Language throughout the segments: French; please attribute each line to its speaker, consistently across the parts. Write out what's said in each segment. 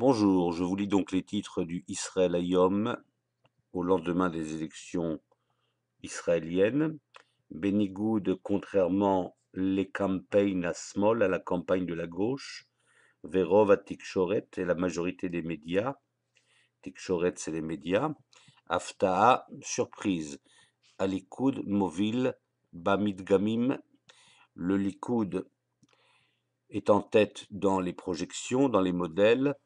Speaker 1: Bonjour, je vous lis donc les titres du Israël Ayom au lendemain des élections israéliennes. Benigoud, contrairement les campagnes à Smol, à la campagne de la gauche, Verov à Tikshoret et la majorité des médias. Tikshoret, c'est les médias. Aftaa, surprise. Alikoud, Likoud, Movil, Bamid Gamim. Le Likoud est en tête dans les projections, dans les modèles.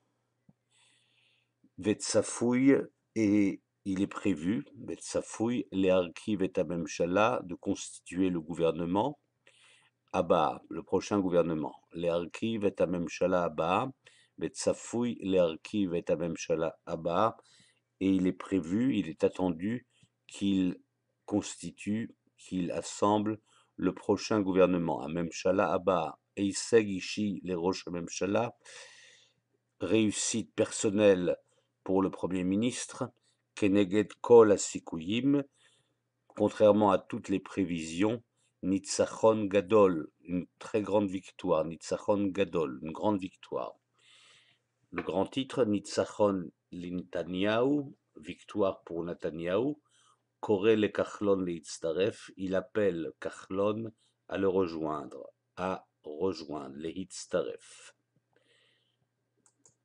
Speaker 1: Vetsafouille et il est prévu, Vetsafouille, les archives et Amemchala de constituer le gouvernement Abba, le prochain gouvernement. Les archives et Amemchala Abba, Vetsafouille, les archives et à Abba, et il est prévu, il est attendu qu'il constitue, qu'il assemble le prochain gouvernement. bas et Eiseg Ishi, les Roches Amemchala, réussite personnelle pour le Premier ministre, Keneged Kol Asikuyim, contrairement à toutes les prévisions, Nitzachon Gadol, une très grande victoire, Nitzachon Gadol, une grande victoire. Le grand titre, Nitzachon Lintaniaou, victoire pour Netanyahu, Kore le Kachlon Leitztaref, il appelle Kachlon à le rejoindre, à rejoindre Leitztaref.